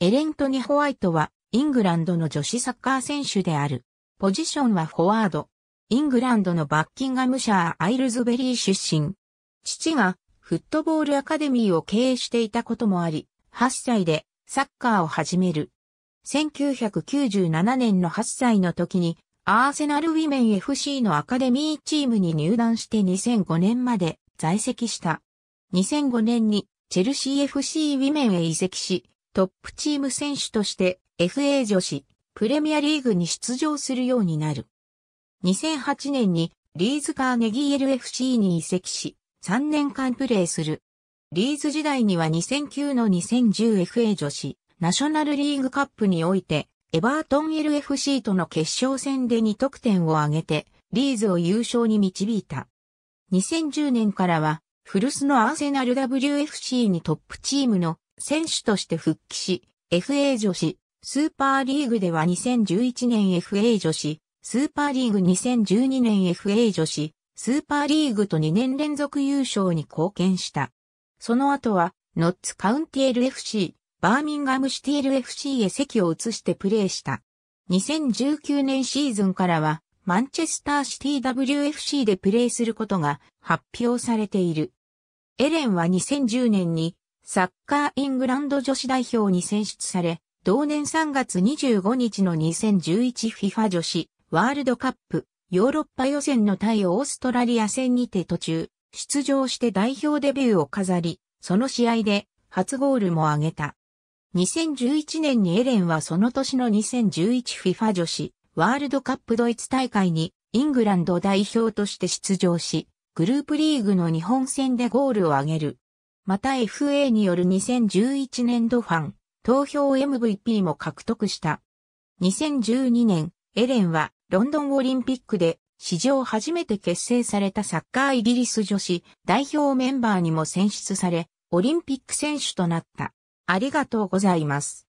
エレン・トニ・ホワイトは、イングランドの女子サッカー選手である。ポジションはフォワード。イングランドのバッキンガムシャー・アイルズベリー出身。父が、フットボールアカデミーを経営していたこともあり、8歳で、サッカーを始める。1997年の8歳の時に、アーセナルウィメン FC のアカデミーチームに入団して2005年まで在籍した。2005年にチェルシー FC ウィメンへ移籍し、トップチーム選手として FA 女子プレミアリーグに出場するようになる。2008年にリーズカーネギー LFC に移籍し3年間プレーする。リーズ時代には2009の 2010FA 女子ナショナルリーグカップにおいてエバートン LFC との決勝戦で2得点を挙げてリーズを優勝に導いた。2010年からはフルスのアーセナル WFC にトップチームの選手として復帰し、FA 女子、スーパーリーグでは2011年 FA 女子、スーパーリーグ2012年 FA 女子、スーパーリーグと2年連続優勝に貢献した。その後は、ノッツカウンティエル FC、バーミンガムシティエル FC へ席を移してプレーした。2019年シーズンからは、マンチェスターシティ WFC でプレーすることが発表されている。エレンは2010年にサッカーイングランド女子代表に選出され、同年3月25日の 2011FIFA 女子ワールドカップヨーロッパ予選の対オーストラリア戦にて途中、出場して代表デビューを飾り、その試合で初ゴールも挙げた。2011年にエレンはその年の 2011FIFA 女子ワールドカップドイツ大会にイングランド代表として出場し、グループリーグの日本戦でゴールを挙げる。また FA による2011年度ファン、投票 MVP も獲得した。2012年、エレンはロンドンオリンピックで史上初めて結成されたサッカーイギリス女子代表メンバーにも選出され、オリンピック選手となった。ありがとうございます。